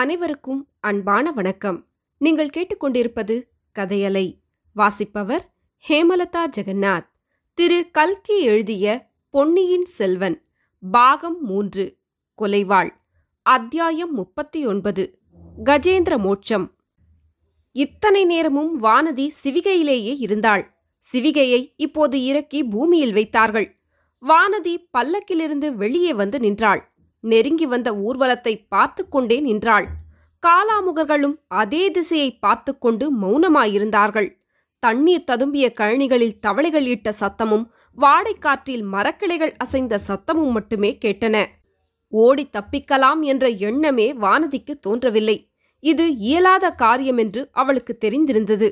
அனைவருக்கும் அன்பான வணக்கம் நீங்கள் கேட்டுக்கொண்டிருப்பது கதையலை வாசிப்பவர் ஹேமலதா ஜெகநாத் திரு கல்கி எழுதிய பொன்னியின் செல்வன் பாகம் மூன்று கொலைவாள் அத்தியாயம் முப்பத்தி ஒன்பது கஜேந்திர மோட்சம் இத்தனை நேரமும் வானதி சிவிகையிலேயே இருந்தாள் சிவிகையை இப்போது இறக்கி பூமியில் வைத்தார்கள் வானதி பல்லக்கிலிருந்து வெளியே வந்து நின்றாள் நெருங்கி வந்த ஊர்வலத்தை பார்த்து கொண்டே நின்றாள் காலாமுகர்களும் அதே திசையை பார்த்து கொண்டு மௌனமாயிருந்தார்கள் தண்ணீர் ததும்பிய கழனிகளில் தவளைகள் இட்ட சத்தமும் வாடைக்காற்றில் மரக்கிளைகள் அசைந்த சத்தமும் மட்டுமே கேட்டன ஓடி தப்பிக்கலாம் என்ற எண்ணமே வானதிக்கு தோன்றவில்லை இது இயலாத காரியம் என்று அவளுக்கு தெரிந்திருந்தது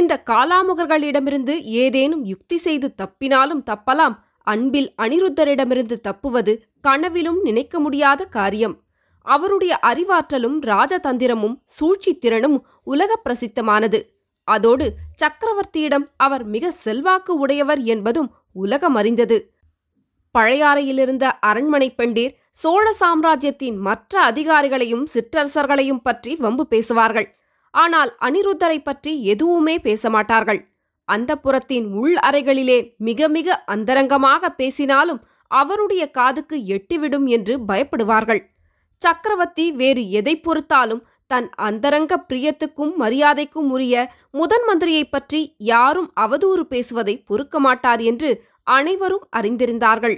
இந்த காலாமுகர்களிடமிருந்து ஏதேனும் யுக்தி செய்து தப்பினாலும் தப்பலாம் அன்பில் அனிருத்தரிடமிருந்து தப்புவது கனவிலும் நினைக்க முடியாத காரியம் அவருடைய அறிவாற்றலும் ராஜதந்திரமும் சூழ்ச்சித்திறனும் திறனும் பிரசித்தமானது அதோடு சக்கரவர்த்தியிடம் அவர் மிக செல்வாக்கு உடையவர் என்பதும் உலகமறிந்தது பழையாறையிலிருந்த அரண்மனை பெண்டீர் சோழ சாம்ராஜ்யத்தின் மற்ற அதிகாரிகளையும் சிற்றரசர்களையும் பற்றி வம்பு பேசுவார்கள் ஆனால் அனிருத்தரை பற்றி எதுவுமே பேச மாட்டார்கள் அந்த புறத்தின் உள் அறைகளிலே மிக மிக அந்தரங்கமாக பேசினாலும் அவருடைய காதுக்கு எட்டிவிடும் என்று பயப்படுவார்கள் சக்கரவர்த்தி வேறு எதை பொறுத்தாலும் தன் அந்தரங்க பிரியத்துக்கும் மரியாதைக்கும் உரிய முதன் மந்திரியை பற்றி யாரும் அவதூறு பேசுவதை பொறுக்க மாட்டார் என்று அனைவரும் அறிந்திருந்தார்கள்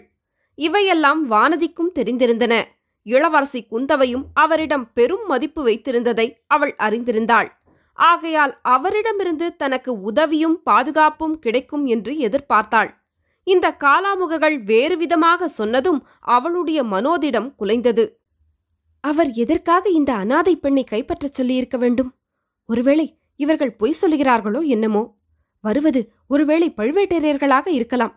இவையெல்லாம் வானதிக்கும் தெரிந்திருந்தன இளவரசி குந்தவையும் அவரிடம் பெரும் மதிப்பு வைத்திருந்ததை அவள் அறிந்திருந்தாள் ஆகையால் அவரிடமிருந்து தனக்கு உதவியும் பாதுகாப்பும் கிடைக்கும் என்று எதிர்பார்த்தாள் இந்த காலாமுகர்கள் வேறு விதமாக சொன்னதும் அவளுடைய மனோதிடம் குலைந்தது அவர் எதற்காக இந்த அனாதை பெண்ணை கைப்பற்றச் சொல்லியிருக்க வேண்டும் ஒருவேளை இவர்கள் பொய் சொல்கிறார்களோ என்னமோ வருவது ஒருவேளை பழுவேட்டரையர்களாக இருக்கலாம்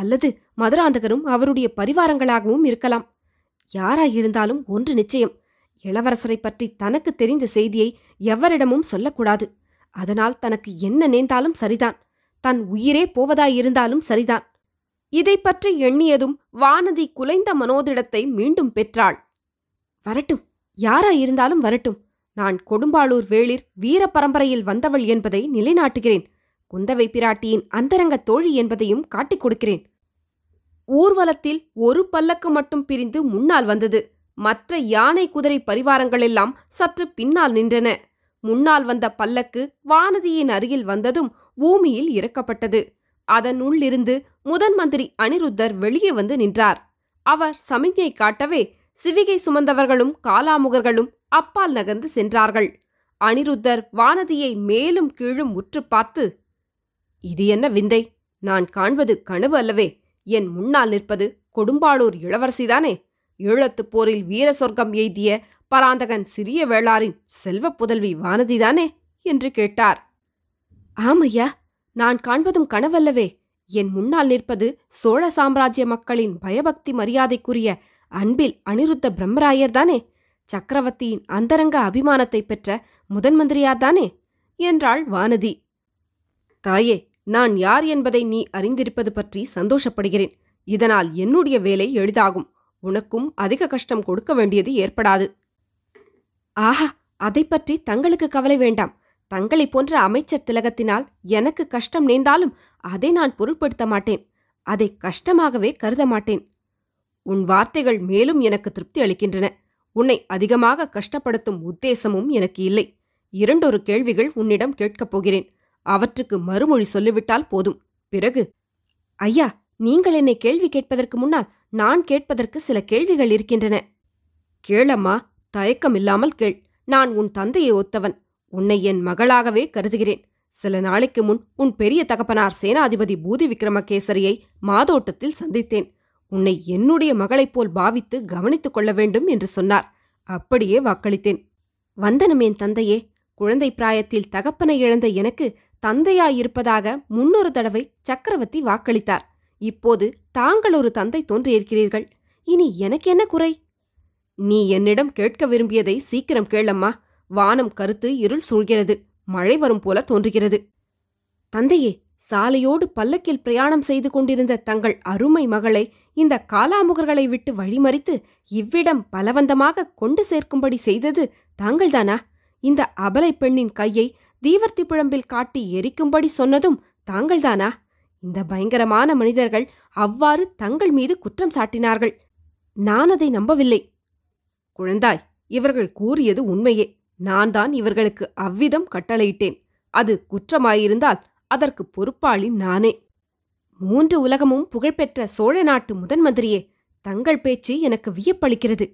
அல்லது மதுராந்தகரும் அவருடைய பரிவாரங்களாகவும் இருக்கலாம் யாராயிருந்தாலும் ஒன்று நிச்சயம் இளவரசரை பற்றி தனக்கு தெரிந்த செய்தியை எவரிடமும் சொல்லக்கூடாது அதனால் தனக்கு என்ன நேர்ந்தாலும் சரிதான் தன் உயிரே போவதாயிருந்தாலும் சரிதான் இதை பற்றி எண்ணியதும் வானதி குலைந்த மனோதிடத்தை மீண்டும் பெற்றாள் வரட்டும் யாராயிருந்தாலும் வரட்டும் நான் கொடும்பாளூர் வேளிர் வீர பரம்பரையில் வந்தவள் என்பதை நிலைநாட்டுகிறேன் குந்தவை பிராட்டியின் அந்தரங்க தோழி என்பதையும் காட்டிக் கொடுக்கிறேன் ஊர்வலத்தில் ஒரு பல்லக்கு மட்டும் பிரிந்து முன்னால் வந்தது மற்ற யானை குதிரை பரிவாரங்களெல்லாம் சற்று பின்னால் நின்றன முன்னால் வந்த பல்லக்கு வானதியின் அருகில் வந்ததும் பூமியில் இறக்கப்பட்டது அதனுள்ளிருந்து முதன் மந்திரி அனிருத்தர் வெளியே வந்து நின்றார் அவர் சமிஞ்சை காட்டவே சிவிகை சுமந்தவர்களும் காலாமுகர்களும் அப்பால் நகர்ந்து சென்றார்கள் அனிருத்தர் வானதியை மேலும் கீழும் உற்று பார்த்து இது என்ன விந்தை நான் காண்பது கனவு அல்லவே என் முன்னால் நிற்பது கொடும்பாளூர் இளவரசிதானே ஈழத்துப் போரில் வீர சொர்க்கம் எய்திய பராந்தகன் சிறிய வேளாரின் செல்வ புதல்வி வானதிதானே என்று கேட்டார் ஆமையா நான் காண்பதும் கனவல்லவே என் முன்னால் நிற்பது சோழ சாம்ராஜ்ய மக்களின் பயபக்தி மரியாதைக்குரிய அன்பில் அனிருத்த பிரம்மராயர்தானே சக்கரவர்த்தியின் அந்தரங்க அபிமானத்தை பெற்ற முதன் மந்திரியார்தானே என்றாள் வானதி தாயே நான் யார் என்பதை நீ அறிந்திருப்பது பற்றி சந்தோஷப்படுகிறேன் இதனால் என்னுடைய வேலை எளிதாகும் உனக்கும் அதிக கஷ்டம் கொடுக்க வேண்டியது ஏற்படாது ஆஹா அதை பற்றி தங்களுக்கு கவலை வேண்டாம் தங்களை போன்ற அமைச்சர் திலகத்தினால் எனக்கு கஷ்டம் நேர்ந்தாலும் அதை நான் பொருட்படுத்த மாட்டேன் அதை கஷ்டமாகவே கருத மாட்டேன் உன் வார்த்தைகள் மேலும் எனக்கு திருப்தி அளிக்கின்றன உன்னை அதிகமாக கஷ்டப்படுத்தும் உத்தேசமும் எனக்கு இல்லை இரண்டொரு கேள்விகள் உன்னிடம் கேட்கப் போகிறேன் அவற்றுக்கு மறுமொழி சொல்லிவிட்டால் போதும் பிறகு ஐயா நீங்கள் என்னை கேள்வி கேட்பதற்கு முன்னால் நான் கேட்பதற்கு சில கேள்விகள் இருக்கின்றன கேளம்மா தயக்கம் இல்லாமல் கேள் நான் உன் தந்தையை ஒத்தவன் உன்னை என் மகளாகவே கருதுகிறேன் சில நாளைக்கு முன் உன் பெரிய தகப்பனார் சேனாதிபதி பூதி விக்ரமகேசரியை மாதோட்டத்தில் சந்தித்தேன் உன்னை என்னுடைய மகளைப் போல் பாவித்து கவனித்துக் கொள்ள வேண்டும் என்று சொன்னார் அப்படியே வாக்களித்தேன் வந்தனமேன் தந்தையே குழந்தை பிராயத்தில் தகப்பனை இழந்த எனக்கு தந்தையாயிருப்பதாக முன்னொரு தடவை சக்கரவர்த்தி வாக்களித்தார் இப்போது தாங்கள் ஒரு தந்தை தோன்றியிருக்கிறீர்கள் இனி எனக்கு என்ன குறை நீ என்னிடம் கேட்க விரும்பியதை சீக்கிரம் கேளம்மா வானம் கருத்து இருள் சூழ்கிறது மழை வரும் போல தோன்றுகிறது தந்தையே சாலையோடு பல்லக்கில் பிரயாணம் செய்து கொண்டிருந்த தங்கள் அருமை மகளை இந்த காலாமுகர்களை விட்டு வழிமறித்து இவ்விடம் பலவந்தமாக கொண்டு சேர்க்கும்படி செய்தது தாங்கள்தானா இந்த அபலை பெண்ணின் கையை தீவர்த்தி பிழம்பில் காட்டி எரிக்கும்படி சொன்னதும் தாங்கள்தானா இந்த பயங்கரமான மனிதர்கள் அவ்வாறு தங்கள் மீது குற்றம் சாட்டினார்கள் நான் அதை நம்பவில்லை குழந்தாய் இவர்கள் கூறியது உண்மையே நான் தான் இவர்களுக்கு அவ்விதம் கட்டளையிட்டேன் அது குற்றமாயிருந்தால் அதற்கு பொறுப்பாளி நானே மூன்று உலகமும் புகழ்பெற்ற சோழ நாட்டு முதன் மந்திரியே தங்கள் பேச்சு எனக்கு வியப்பளிக்கிறது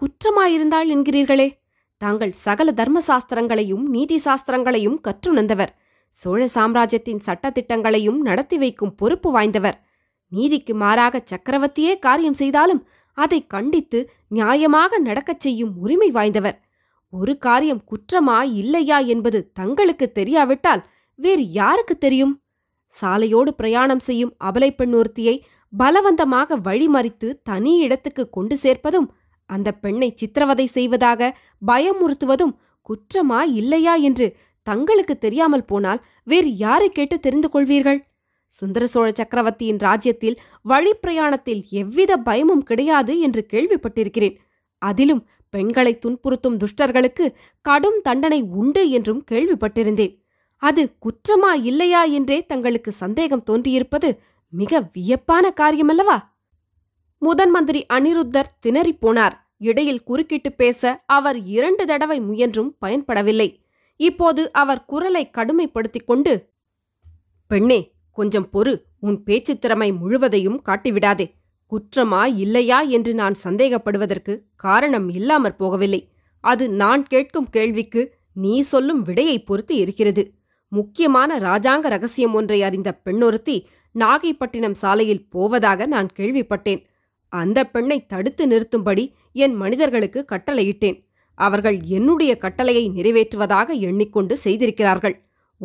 குற்றமாயிருந்தாள் என்கிறீர்களே தாங்கள் சகல தர்ம சாஸ்திரங்களையும் நீதி சாஸ்திரங்களையும் கற்றுணர்ந்தவர் சோழ சாம்ராஜ்யத்தின் சட்ட திட்டங்களையும் நடத்தி வைக்கும் பொறுப்பு வாய்ந்தவர் நீதிக்கு மாறாக சக்கரவர்த்தியே காரியம் செய்தாலும் அதை கண்டித்து நியாயமாக நடக்கச் செய்யும் உரிமை வாய்ந்தவர் ஒரு காரியம் குற்றமா இல்லையா என்பது தங்களுக்கு தெரியாவிட்டால் வேறு யாருக்கு தெரியும் சாலையோடு பிரயாணம் செய்யும் அபலை பெண் ஒருத்தியை பலவந்தமாக வழிமறித்து தனி இடத்துக்கு கொண்டு சேர்ப்பதும் அந்த பெண்ணை சித்திரவதை செய்வதாக பயமுறுத்துவதும் குற்றமா இல்லையா என்று தங்களுக்கு தெரியாமல் போனால் வேறு யாரை கேட்டு தெரிந்து கொள்வீர்கள் சுந்தர சோழ சக்கரவர்த்தியின் ராஜ்யத்தில் வழிப்பிரயாணத்தில் எவ்வித பயமும் கிடையாது என்று கேள்விப்பட்டிருக்கிறேன் அதிலும் பெண்களை துன்புறுத்தும் துஷ்டர்களுக்கு கடும் தண்டனை உண்டு என்றும் கேள்விப்பட்டிருந்தேன் அது குற்றமா இல்லையா என்றே தங்களுக்கு சந்தேகம் தோன்றியிருப்பது மிக வியப்பான காரியமல்லவா முதன் மந்திரி அனிருத்தர் திணறிப்போனார் இடையில் குறுக்கிட்டு பேச அவர் இரண்டு தடவை முயன்றும் பயன்படவில்லை இப்போது அவர் குரலை கடுமைப்படுத்திக் கொண்டு பெண்ணே கொஞ்சம் பொறு உன் பேச்சு திறமை முழுவதையும் காட்டிவிடாதே குற்றமா இல்லையா என்று நான் சந்தேகப்படுவதற்கு காரணம் இல்லாமற் போகவில்லை அது நான் கேட்கும் கேள்விக்கு நீ சொல்லும் விடையை பொறுத்து இருக்கிறது முக்கியமான ராஜாங்க ரகசியம் ஒன்றை அறிந்த பெண்ணொருத்தி நாகைப்பட்டினம் சாலையில் போவதாக நான் கேள்விப்பட்டேன் அந்த பெண்ணை தடுத்து நிறுத்தும்படி என் மனிதர்களுக்கு கட்டளையிட்டேன் அவர்கள் என்னுடைய கட்டளையை நிறைவேற்றுவதாக எண்ணிக்கொண்டு செய்திருக்கிறார்கள்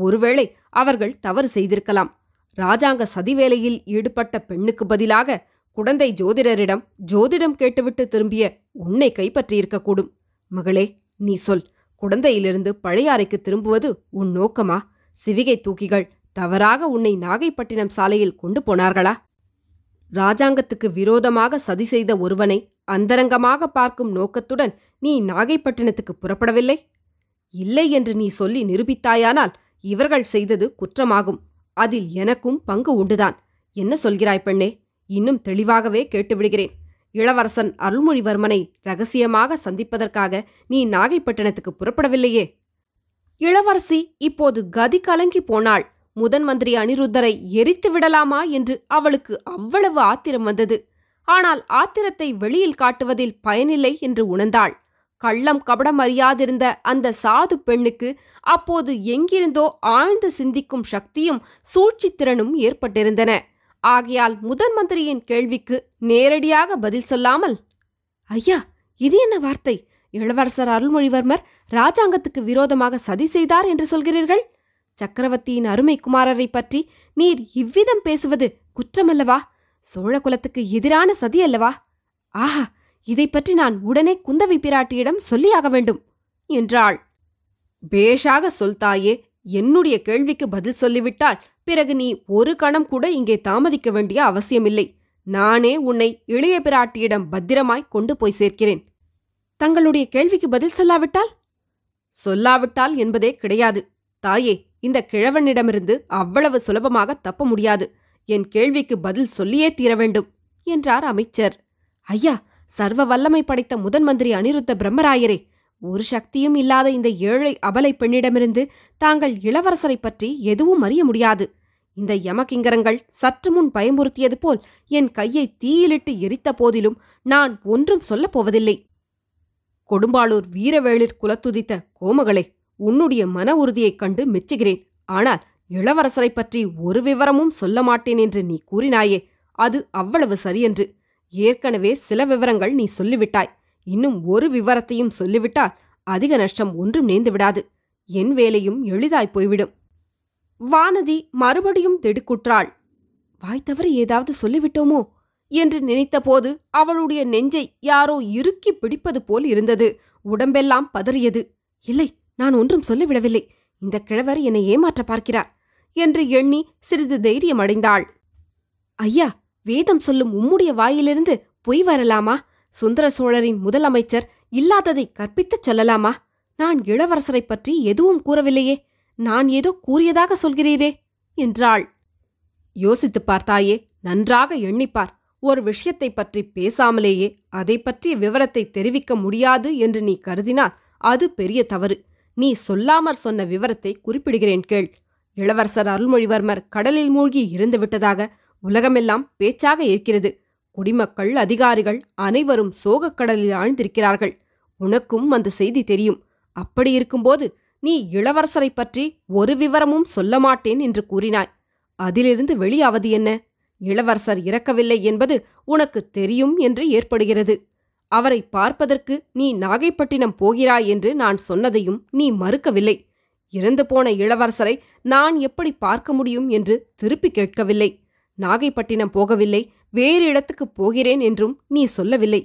ஒருவேளை அவர்கள் தவறு செய்திருக்கலாம் ராஜாங்க சதிவேலையில் ஈடுபட்ட பெண்ணுக்கு பதிலாக குடந்தை ஜோதிடரிடம் ஜோதிடம் கேட்டுவிட்டு திரும்பிய உன்னை கைப்பற்றியிருக்கக்கூடும் மகளே நீ சொல் குடந்தையிலிருந்து பழையாறைக்கு திரும்புவது உன் நோக்கமா சிவிகை தூக்கிகள் தவறாக உன்னை நாகைப்பட்டினம் சாலையில் கொண்டு போனார்களா ராஜாங்கத்துக்கு விரோதமாக சதி செய்த ஒருவனை அந்தரங்கமாக பார்க்கும் நோக்கத்துடன் நீ நாகைப்பட்டினத்துக்கு புறப்படவில்லை இல்லை என்று நீ சொல்லி நிரூபித்தாயானால் இவர்கள் செய்தது குற்றமாகும் அதில் எனக்கும் பங்கு உண்டுதான் என்ன சொல்கிறாய் பெண்ணே இன்னும் தெளிவாகவே கேட்டுவிடுகிறேன் இளவரசன் அருள்மொழிவர்மனை ரகசியமாக சந்திப்பதற்காக நீ நாகைப்பட்டினத்துக்கு புறப்படவில்லையே இளவரசி இப்போது கதி கலங்கி போனாள் முதன் மந்திரி அனிருத்தரை எரித்து விடலாமா என்று அவளுக்கு அவ்வளவு ஆத்திரம் வந்தது ஆனால் ஆத்திரத்தை வெளியில் காட்டுவதில் பயனில்லை என்று உணர்ந்தாள் கள்ளம் கபடம் அறியாதிருந்த அந்த சாது பெண்ணுக்கு அப்போது எங்கிருந்தோ ஆழ்ந்து சிந்திக்கும் சக்தியும் சூழ்ச்சித்திறனும் ஏற்பட்டிருந்தன ஆகையால் முதன் மந்திரியின் கேள்விக்கு நேரடியாக பதில் சொல்லாமல் ஐயா இது என்ன வார்த்தை இளவரசர் அருள்மொழிவர்மர் ராஜாங்கத்துக்கு விரோதமாக சதி செய்தார் என்று சொல்கிறீர்கள் சக்கரவர்த்தியின் அருமை குமாரரை பற்றி நீர் இவ்விதம் பேசுவது குற்றமல்லவா சோழகுலத்துக்கு எதிரான சதி அல்லவா ஆஹா இதை பற்றி நான் உடனே குந்தவி பிராட்டியிடம் சொல்லியாக வேண்டும் என்றாள் பேஷாக சொல்தாயே என்னுடைய கேள்விக்கு பதில் சொல்லிவிட்டால் பிறகு நீ ஒரு கணம் கூட இங்கே தாமதிக்க வேண்டிய அவசியமில்லை நானே உன்னை இளைய பிராட்டியிடம் பத்திரமாய் கொண்டு போய் சேர்க்கிறேன் தங்களுடைய கேள்விக்கு பதில் சொல்லாவிட்டால் சொல்லாவிட்டால் என்பதே கிடையாது தாயே இந்த கிழவனிடமிருந்து அவ்வளவு சுலபமாக தப்ப முடியாது என் கேள்விக்கு பதில் சொல்லியே தீர வேண்டும் என்றார் அமைச்சர் ஐயா சர்வ வல்லமை படைத்த முதன் மந்திரி அனிருத்த பிரம்மராயரே ஒரு சக்தியும் இல்லாத இந்த ஏழை அபலை பெண்ணிடமிருந்து தாங்கள் இளவரசரை பற்றி எதுவும் அறிய முடியாது இந்த யமகிங்கரங்கள் சற்று முன் பயமுறுத்தியது போல் என் கையை தீயிலிட்டு எரித்த போதிலும் நான் ஒன்றும் சொல்லப் போவதில்லை கொடும்பாளூர் வீரவேளிர் குலத்துதித்த கோமகளே உன்னுடைய மன உறுதியைக் கண்டு மெச்சுகிறேன் ஆனால் இளவரசரை பற்றி ஒரு விவரமும் சொல்ல மாட்டேன் என்று நீ கூறினாயே அது அவ்வளவு சரியன்று ஏற்கனவே சில விவரங்கள் நீ சொல்லிவிட்டாய் இன்னும் ஒரு விவரத்தையும் சொல்லிவிட்டால் அதிக நஷ்டம் ஒன்றும் நேர்ந்துவிடாது என் வேலையும் எளிதாய் போய்விடும் வானதி மறுபடியும் திடுக்குற்றாள் வாய்த்தவர் ஏதாவது சொல்லிவிட்டோமோ என்று நினைத்தபோது அவளுடைய நெஞ்சை யாரோ இறுக்கி பிடிப்பது போல் இருந்தது உடம்பெல்லாம் பதறியது இல்லை நான் ஒன்றும் சொல்லிவிடவில்லை இந்த கிழவர் என்னை ஏமாற்ற பார்க்கிறார் என்று எண்ணி சிறிது தைரியமடைந்தாள் ஐயா வேதம் சொல்லும் உம்முடைய வாயிலிருந்து பொய் வரலாமா சுந்தர சோழரின் முதலமைச்சர் இல்லாததை கற்பித்துச் சொல்லலாமா நான் இளவரசரை பற்றி எதுவும் கூறவில்லையே நான் ஏதோ கூறியதாக சொல்கிறீரே என்றாள் யோசித்து பார்த்தாயே நன்றாக எண்ணிப்பார் ஒரு விஷயத்தை பற்றி பேசாமலேயே அதை பற்றிய விவரத்தை தெரிவிக்க முடியாது என்று நீ கருதினால் அது பெரிய தவறு நீ சொல்லாமற் சொன்ன விவரத்தை குறிப்பிடுகிறேன் கேள் இளவரசர் அருள்மொழிவர்மர் கடலில் மூழ்கி இருந்துவிட்டதாக உலகமெல்லாம் பேச்சாக இருக்கிறது குடிமக்கள் அதிகாரிகள் அனைவரும் சோகக்கடலில் ஆழ்ந்திருக்கிறார்கள் உனக்கும் அந்த செய்தி தெரியும் அப்படி இருக்கும்போது நீ இளவரசரை பற்றி ஒரு விவரமும் சொல்ல மாட்டேன் என்று கூறினாய் அதிலிருந்து வெளியாவது என்ன இளவரசர் இறக்கவில்லை என்பது உனக்கு தெரியும் என்று ஏற்படுகிறது அவரை பார்ப்பதற்கு நீ நாகைப்பட்டினம் போகிறாய் என்று நான் சொன்னதையும் நீ மறுக்கவில்லை இறந்து போன இளவரசரை நான் எப்படி பார்க்க முடியும் என்று திருப்பி கேட்கவில்லை நாகைப்பட்டினம் போகவில்லை வேறு இடத்துக்கு போகிறேன் என்றும் நீ சொல்லவில்லை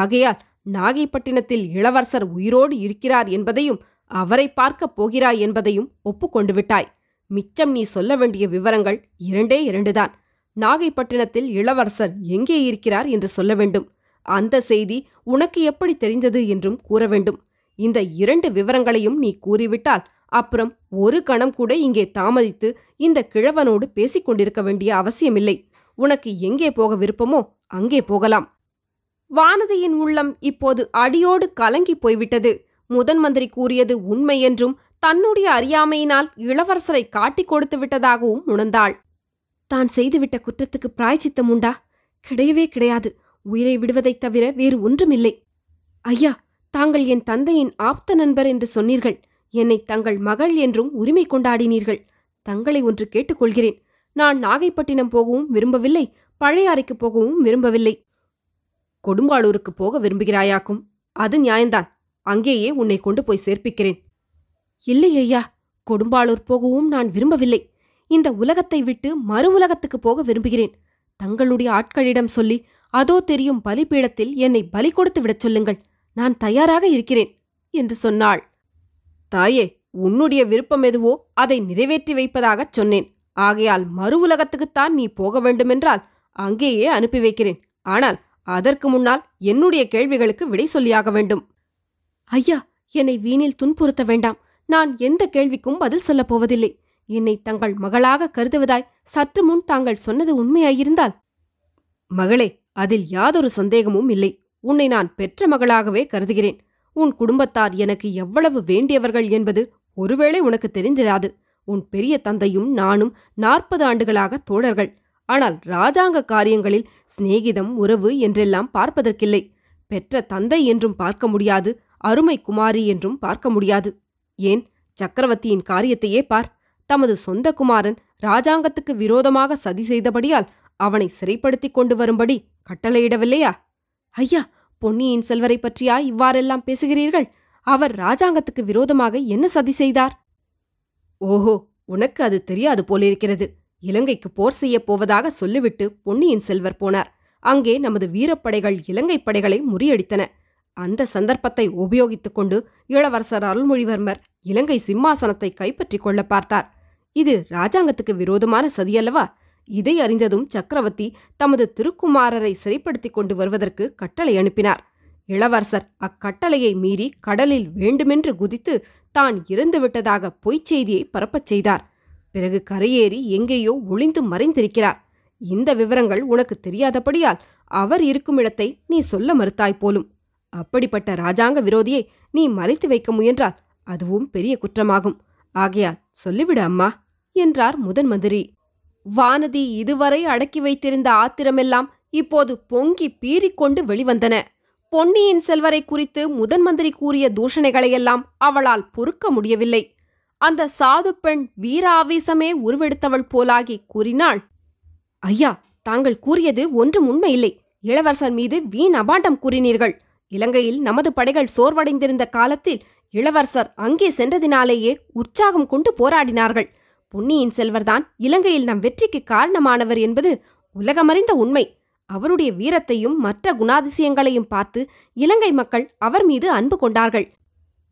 ஆகையால் நாகைப்பட்டினத்தில் இளவரசர் உயிரோடு இருக்கிறார் என்பதையும் அவரை பார்க்கப் போகிறாய் என்பதையும் ஒப்புக்கொண்டு விட்டாய் மிச்சம் நீ சொல்ல வேண்டிய விவரங்கள் இரண்டே இரண்டுதான் நாகைப்பட்டினத்தில் இளவரசர் எங்கே இருக்கிறார் என்று சொல்ல வேண்டும் அந்த செய்தி உனக்கு எப்படி தெரிந்தது என்றும் கூற வேண்டும் இந்த இரண்டு விவரங்களையும் நீ கூறிவிட்டால் அப்புறம் ஒரு கணம் கூட இங்கே தாமதித்து இந்த கிழவனோடு பேசிக் கொண்டிருக்க வேண்டிய அவசியமில்லை உனக்கு எங்கே போக விருப்பமோ அங்கே போகலாம் வானதியின் உள்ளம் இப்போது அடியோடு கலங்கி போய்விட்டது முதன் மந்திரி கூறியது உண்மை என்றும் தன்னுடைய அறியாமையினால் இளவரசரை காட்டிக் கொடுத்து விட்டதாகவும் உணர்ந்தாள் தான் செய்துவிட்ட குற்றத்துக்கு பிராய்ச்சித்தம் உண்டா கிடையவே கிடையாது உயிரை விடுவதைத் தவிர வேறு ஒன்றுமில்லை ஐயா தாங்கள் என் தந்தையின் ஆப்த நண்பர் என்று சொன்னீர்கள் என்னை தங்கள் மகள் என்றும் உரிமை கொண்டாடினீர்கள் தங்களை ஒன்று கேட்டுக்கொள்கிறேன் நான் நாகைப்பட்டினம் போகவும் விரும்பவில்லை பழையாறைக்கு போகவும் விரும்பவில்லை கொடும்பாளூருக்கு போக விரும்புகிறாயாக்கும் அது நியாயந்தான் அங்கேயே உன்னை கொண்டு போய் சேர்ப்பிக்கிறேன் இல்லை ஐயா கொடும்பாளூர் போகவும் நான் விரும்பவில்லை இந்த உலகத்தை விட்டு மறு உலகத்துக்கு போக விரும்புகிறேன் தங்களுடைய ஆட்களிடம் சொல்லி அதோ தெரியும் பலிபீடத்தில் என்னை பலி கொடுத்து விடச் சொல்லுங்கள் நான் தயாராக இருக்கிறேன் என்று சொன்னாள் தாயே உன்னுடைய விருப்பம் எதுவோ அதை நிறைவேற்றி வைப்பதாகச் சொன்னேன் ஆகையால் மறு உலகத்துக்குத்தான் நீ போக வேண்டுமென்றால் அங்கேயே அனுப்பி வைக்கிறேன் ஆனால் அதற்கு முன்னால் என்னுடைய கேள்விகளுக்கு விடை சொல்லியாக வேண்டும் ஐயா என்னை வீணில் துன்புறுத்த வேண்டாம் நான் எந்த கேள்விக்கும் பதில் சொல்லப் போவதில்லை என்னை தங்கள் மகளாக கருதுவதாய் சற்று முன் தாங்கள் சொன்னது உண்மையாயிருந்தால் மகளே அதில் யாதொரு சந்தேகமும் இல்லை உன்னை நான் பெற்ற மகளாகவே கருதுகிறேன் உன் குடும்பத்தார் எனக்கு எவ்வளவு வேண்டியவர்கள் என்பது ஒருவேளை உனக்கு தெரிந்திராது உன் பெரிய தந்தையும் நானும் நாற்பது ஆண்டுகளாக தோழர்கள் ஆனால் ராஜாங்க காரியங்களில் சிநேகிதம் உறவு என்றெல்லாம் பார்ப்பதற்கில்லை பெற்ற தந்தை என்றும் பார்க்க முடியாது அருமை குமாரி என்றும் பார்க்க முடியாது ஏன் சக்கரவர்த்தியின் காரியத்தையே பார் தமது சொந்த குமாரன் ராஜாங்கத்துக்கு விரோதமாக சதி செய்தபடியால் அவனை சிறைப்படுத்திக் கொண்டு வரும்படி கட்டளையிடவில்லையா ஐயா பொன்னியின் செல்வரை பற்றியா இவ்வாறெல்லாம் பேசுகிறீர்கள் அவர் ராஜாங்கத்துக்கு விரோதமாக என்ன சதி செய்தார் ஓஹோ உனக்கு அது தெரியாது போலிருக்கிறது இலங்கைக்கு போர் செய்யப் போவதாக சொல்லிவிட்டு பொன்னியின் செல்வர் போனார் அங்கே நமது வீரப்படைகள் இலங்கை படைகளை முறியடித்தன அந்த சந்தர்ப்பத்தை உபயோகித்துக் கொண்டு இளவரசர் அருள்மொழிவர்மர் இலங்கை சிம்மாசனத்தை கைப்பற்றிக் கொள்ள பார்த்தார் இது ராஜாங்கத்துக்கு விரோதமான சதியல்லவா இதை அறிந்ததும் சக்கரவர்த்தி தமது திருக்குமாரரை சிறைப்படுத்திக் கொண்டு வருவதற்கு கட்டளை அனுப்பினார் இளவரசர் அக்கட்டளையை மீறி கடலில் வேண்டுமென்று குதித்து தான் இறந்துவிட்டதாக பொய்ச் செய்தியை பரப்பச் செய்தார் பிறகு கரையேறி எங்கேயோ ஒளிந்து மறைந்திருக்கிறார் இந்த விவரங்கள் உனக்கு தெரியாதபடியால் அவர் இருக்கும் இடத்தை நீ சொல்ல மறுத்தாய் போலும் அப்படிப்பட்ட ராஜாங்க விரோதியை நீ மறைத்து வைக்க முயன்றால் அதுவும் பெரிய குற்றமாகும் ஆகையால் சொல்லிவிடு அம்மா என்றார் முதன் மந்திரி வானதி இதுவரை அடக்கி வைத்திருந்த ஆத்திரமெல்லாம் இப்போது பொங்கி பீறிக்கொண்டு வெளிவந்தன பொன்னியின் செல்வரை குறித்து முதன் மந்திரி கூறிய தூஷணைகளையெல்லாம் அவளால் பொறுக்க முடியவில்லை அந்த சாது பெண் வீர ஆவேசமே உருவெடுத்தவள் போலாகி கூறினாள் ஐயா தாங்கள் கூறியது ஒன்றும் உண்மையில்லை இளவரசர் மீது வீண் அபாண்டம் கூறினீர்கள் இலங்கையில் நமது படைகள் சோர்வடைந்திருந்த காலத்தில் இளவரசர் அங்கே சென்றதினாலேயே உற்சாகம் கொண்டு போராடினார்கள் பொன்னியின் செல்வர்தான் இலங்கையில் நம் வெற்றிக்கு காரணமானவர் என்பது உலகமறிந்த உண்மை அவருடைய வீரத்தையும் மற்ற குணாதிசயங்களையும் பார்த்து இலங்கை மக்கள் அவர் மீது அன்பு கொண்டார்கள்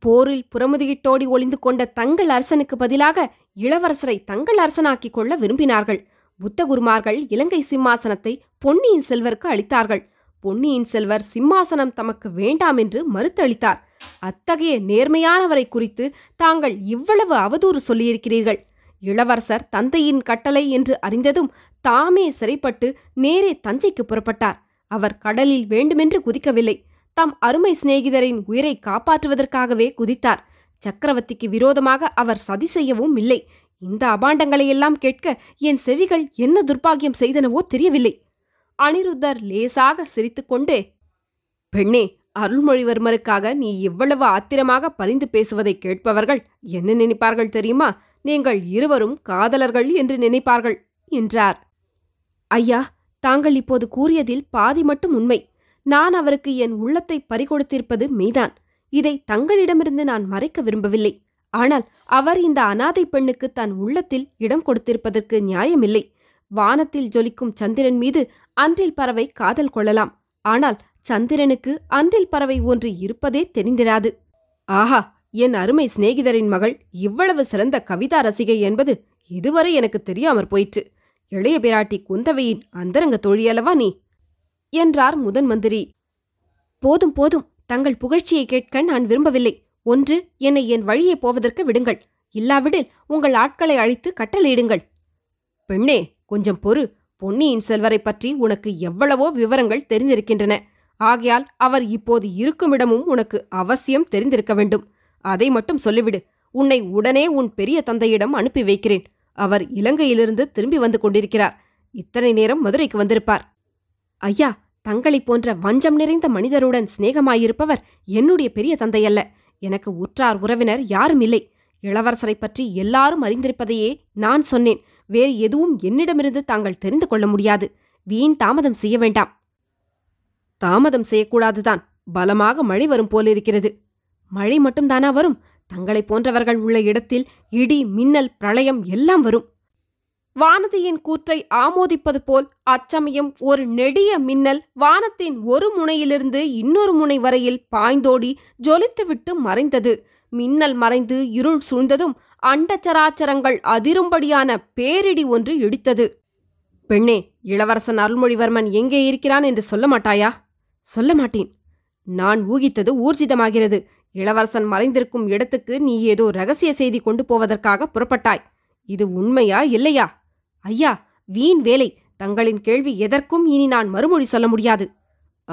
போரில் புறமுதுகிட்டோடி ஒளிந்து கொண்ட தங்கள் அரசனுக்கு பதிலாக இளவரசரை தங்கள் அரசனாக்கிக் கொள்ள விரும்பினார்கள் புத்தகுருமார்கள் இலங்கை சிம்மாசனத்தை பொன்னியின் செல்வருக்கு அளித்தார்கள் பொன்னியின் செல்வர் சிம்மாசனம் தமக்கு வேண்டாம் என்று மறுத்தளித்தார் அத்தகைய நேர்மையானவரை குறித்து தாங்கள் இவ்வளவு அவதூறு சொல்லியிருக்கிறீர்கள் இளவரசர் தந்தையின் கட்டளை என்று அறிந்ததும் தாமே சிறைப்பட்டு நேரே தஞ்சைக்கு புறப்பட்டார் அவர் கடலில் வேண்டுமென்று குதிக்கவில்லை தம் அருமை சிநேகிதரின் உயிரை காப்பாற்றுவதற்காகவே குதித்தார் சக்கரவர்த்திக்கு விரோதமாக அவர் சதி செய்யவும் இல்லை இந்த அபாண்டங்களையெல்லாம் கேட்க என் செவிகள் என்ன துர்ப்பாகியம் செய்தனவோ தெரியவில்லை அனிருத்தர் லேசாக சிரித்துக்கொண்டே பெண்ணே அருள்மொழிவர்மருக்காக நீ இவ்வளவு ஆத்திரமாக பரிந்து பேசுவதை கேட்பவர்கள் என்ன நினைப்பார்கள் தெரியுமா நீங்கள் இருவரும் காதலர்கள் என்று நினைப்பார்கள் என்றார் ஐயா தாங்கள் இப்போது கூறியதில் பாதி மட்டும் உண்மை நான் அவருக்கு என் உள்ளத்தை பறிகொடுத்திருப்பது மெய்தான் இதை தங்களிடமிருந்து நான் மறைக்க விரும்பவில்லை ஆனால் அவர் இந்த அனாதை பெண்ணுக்கு தன் உள்ளத்தில் இடம் கொடுத்திருப்பதற்கு நியாயமில்லை வானத்தில் ஜொலிக்கும் சந்திரன் மீது அன்றில் பறவை காதல் கொள்ளலாம் ஆனால் சந்திரனுக்கு அன்றில் பறவை ஒன்று இருப்பதே தெரிந்திராது ஆஹா என் அருமை சிநேகிதரின் மகள் இவ்வளவு சிறந்த கவிதா ரசிகை என்பது இதுவரை எனக்கு தெரியாமற் போயிற்று இளைய பிராட்டி குந்தவையின் அந்தரங்க தோழியல்லவா நீ என்றார் முதன் மந்திரி போதும் போதும் தங்கள் புகழ்ச்சியை கேட்க நான் விரும்பவில்லை ஒன்று என்னை என் வழியே போவதற்கு விடுங்கள் இல்லாவிடில் உங்கள் ஆட்களை அழித்து கட்டளையிடுங்கள் பெண்ணே கொஞ்சம் பொறு பொன்னியின் செல்வரை பற்றி உனக்கு எவ்வளவோ விவரங்கள் தெரிந்திருக்கின்றன ஆகையால் அவர் இப்போது இருக்குமிடமும் உனக்கு அவசியம் தெரிந்திருக்க வேண்டும் அதை மட்டும் சொல்லிவிடு உன்னை உடனே உன் பெரிய தந்தையிடம் அனுப்பி வைக்கிறேன் அவர் இலங்கையிலிருந்து திரும்பி வந்து கொண்டிருக்கிறார் இத்தனை நேரம் மதுரைக்கு வந்திருப்பார் ஐயா தங்களை போன்ற வஞ்சம் நிறைந்த மனிதருடன் சிநேகமாயிருப்பவர் என்னுடைய பெரிய தந்தையல்ல எனக்கு உற்றார் உறவினர் யாரும் இல்லை இளவரசரை பற்றி எல்லாரும் அறிந்திருப்பதையே நான் சொன்னேன் வேறு எதுவும் என்னிடமிருந்து தாங்கள் தெரிந்து கொள்ள முடியாது வீண் தாமதம் செய்ய வேண்டாம் தாமதம் செய்யக்கூடாதுதான் பலமாக மழை வரும் போலிருக்கிறது மழை மட்டும்தானா வரும் தங்களை போன்றவர்கள் உள்ள இடத்தில் இடி மின்னல் பிரளயம் எல்லாம் வரும் வானதியின் கூற்றை ஆமோதிப்பது போல் அச்சமயம் ஒரு நெடிய மின்னல் வானத்தின் ஒரு முனையிலிருந்து இன்னொரு முனை வரையில் பாய்ந்தோடி ஜொலித்துவிட்டு மறைந்தது மின்னல் மறைந்து இருள் சூழ்ந்ததும் அண்டச்சராச்சரங்கள் அதிரும்படியான பேரிடி ஒன்று இடித்தது பெண்ணே இளவரசன் அருள்மொழிவர்மன் எங்கே இருக்கிறான் என்று சொல்ல மாட்டாயா சொல்ல மாட்டேன் நான் ஊகித்தது ஊர்ஜிதமாகிறது இளவரசன் மறைந்திருக்கும் இடத்துக்கு நீ ஏதோ ரகசிய செய்தி கொண்டு போவதற்காக புறப்பட்டாய் இது உண்மையா இல்லையா ஐயா வீண் வேலை தங்களின் கேள்வி எதற்கும் இனி நான் மறுமொழி சொல்ல முடியாது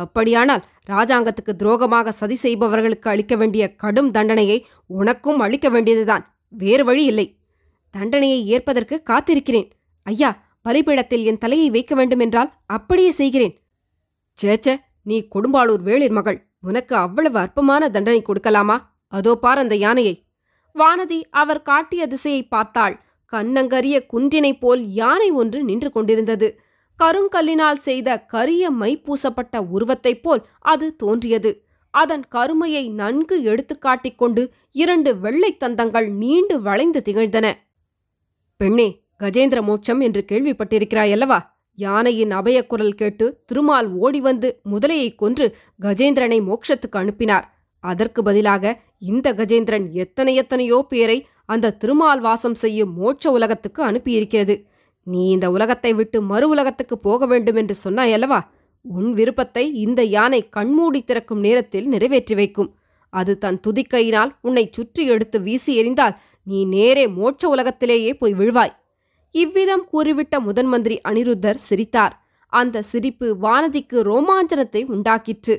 அப்படியானால் ராஜாங்கத்துக்கு துரோகமாக சதி செய்பவர்களுக்கு அளிக்க வேண்டிய கடும் தண்டனையை உனக்கும் அளிக்க வேண்டியதுதான் வேறு வழி இல்லை தண்டனையை ஏற்பதற்கு காத்திருக்கிறேன் ஐயா பலிபீடத்தில் என் தலையை வைக்க வேண்டுமென்றால் அப்படியே செய்கிறேன் சேச்ச நீ கொடும்பாளூர் வேளிர் மகள் உனக்கு அவ்வளவு அற்பமான தண்டனை கொடுக்கலாமா அதோ பார் அந்த யானையை வானதி அவர் காட்டிய திசையை பார்த்தாள் கண்ணங்கரிய குன்றினைப் போல் யானை ஒன்று நின்று கொண்டிருந்தது கருங்கல்லினால் செய்த கரிய மை பூசப்பட்ட உருவத்தைப் போல் அது தோன்றியது அதன் கருமையை நன்கு எடுத்துக்காட்டிக் கொண்டு இரண்டு வெள்ளைத் தந்தங்கள் நீண்டு வளைந்து திகழ்ந்தன பெண்ணே கஜேந்திர மோட்சம் என்று கேள்விப்பட்டிருக்கிறாயல்லவா யானையின் அபயக்குரல் கேட்டு திருமால் ஓடிவந்து முதலையைக் முதலையை கொன்று கஜேந்திரனை மோட்சத்துக்கு அனுப்பினார் அதற்கு பதிலாக இந்த கஜேந்திரன் எத்தனை எத்தனையோ பேரை அந்த திருமால் வாசம் செய்யும் மோட்ச உலகத்துக்கு அனுப்பியிருக்கிறது நீ இந்த உலகத்தை விட்டு மறு உலகத்துக்கு போக வேண்டும் என்று சொன்னாயல்லவா உன் விருப்பத்தை இந்த யானை கண்மூடி திறக்கும் நேரத்தில் நிறைவேற்றி வைக்கும் அது தன் துதிக்கையினால் உன்னை சுற்றி எடுத்து வீசி எறிந்தால் நீ நேரே மோட்ச உலகத்திலேயே போய் விழுவாய் இவ்விதம் கூறிவிட்ட முதன்மந்திரி அனிருத்தர் சிரித்தார் அந்த சிரிப்பு வானதிக்கு ரோமாஞ்சனத்தை உண்டாக்கிற்று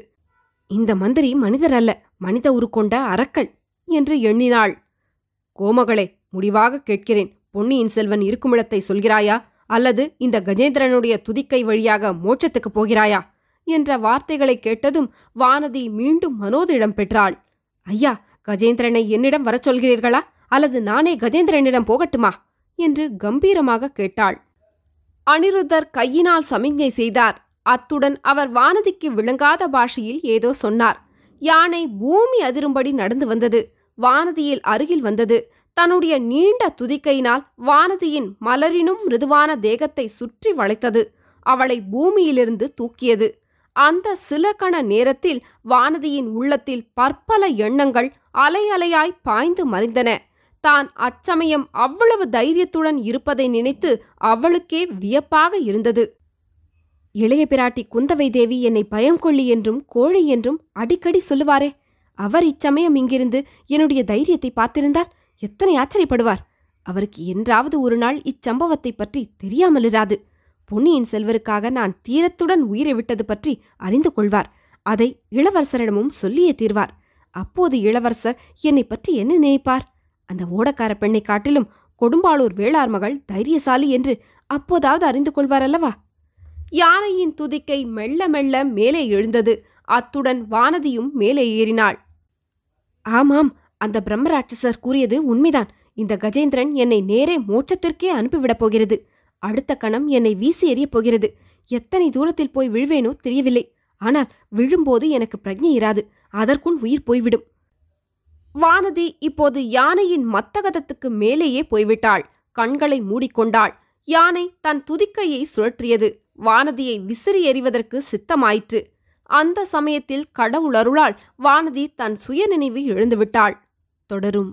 இந்த மந்திரி மனிதர் அல்ல மனித உருக்கொண்ட அரக்கன் என்று எண்ணினாள் கோமகளே முடிவாக கேட்கிறேன் பொன்னியின் செல்வன் இருக்குமிடத்தை சொல்கிறாயா அல்லது இந்த கஜேந்திரனுடைய துதிக்கை வழியாக மோட்சத்துக்கு போகிறாயா என்ற வார்த்தைகளை கேட்டதும் வானதி மீண்டும் மனோதிடம் பெற்றாள் ஐயா கஜேந்திரனை என்னிடம் வரச் சொல்கிறீர்களா அல்லது நானே கஜேந்திரனிடம் போகட்டுமா என்று கம்பீரமாக கேட்டாள் அனிருத்தர் கையினால் சமிஞ்ஞை செய்தார் அத்துடன் அவர் வானதிக்கு விளங்காத பாஷையில் ஏதோ சொன்னார் யானை பூமி அதிரும்படி நடந்து வந்தது வானதியில் அருகில் வந்தது தன்னுடைய நீண்ட துதிக்கையினால் வானதியின் மலரினும் மிருதுவான தேகத்தை சுற்றி வளைத்தது அவளை பூமியிலிருந்து தூக்கியது அந்த சில கண நேரத்தில் வானதியின் உள்ளத்தில் பற்பல எண்ணங்கள் அலை பாய்ந்து மறைந்தன தான் அச்சமயம் அவ்வளவு தைரியத்துடன் இருப்பதை நினைத்து அவளுக்கே வியப்பாக இருந்தது இளைய பிராட்டி குந்தவை தேவி என்னை பயங்கொள்ளி என்றும் கோழி என்றும் அடிக்கடி சொல்லுவாரே அவர் இச்சமயம் இங்கிருந்து என்னுடைய தைரியத்தை பார்த்திருந்தால் எத்தனை ஆச்சரியப்படுவார் அவருக்கு என்றாவது ஒரு நாள் இச்சம்பவத்தை பற்றி தெரியாமலிராது பொன்னியின் செல்வருக்காக நான் தீரத்துடன் உயிரை விட்டது பற்றி அறிந்து கொள்வார் அதை இளவரசரிடமும் சொல்லியே தீர்வார் அப்போது இளவரசர் என்னை பற்றி என்ன நினைப்பார் அந்த ஓடக்கார பெண்ணை காட்டிலும் கொடும்பாளூர் வேளார் மகள் தைரியசாலி என்று அப்போதாவது அறிந்து கொள்வார் அல்லவா யானையின் துதிக்கை மெல்ல மெல்ல மேலே எழுந்தது அத்துடன் வானதியும் மேலே ஏறினாள் ஆமாம் அந்த பிரம்மராட்சசர் கூறியது உண்மைதான் இந்த கஜேந்திரன் என்னை நேரே மோட்சத்திற்கே அனுப்பிவிடப் போகிறது அடுத்த கணம் என்னை வீசி எறியப் போகிறது எத்தனை தூரத்தில் போய் விழுவேனோ தெரியவில்லை ஆனால் விழும்போது எனக்கு பிரஜை இராது அதற்குள் உயிர் போய்விடும் வானதி இப்போது யானையின் மத்தகதத்துக்கு மேலேயே போய்விட்டாள் கண்களை மூடிக்கொண்டாள் யானை தன் துதிக்கையை சுழற்றியது வானதியை விசிறி எறிவதற்கு சித்தமாயிற்று அந்த சமயத்தில் கடவுளருளால் வானதி தன் சுயநினைவு எழுந்துவிட்டாள் தொடரும்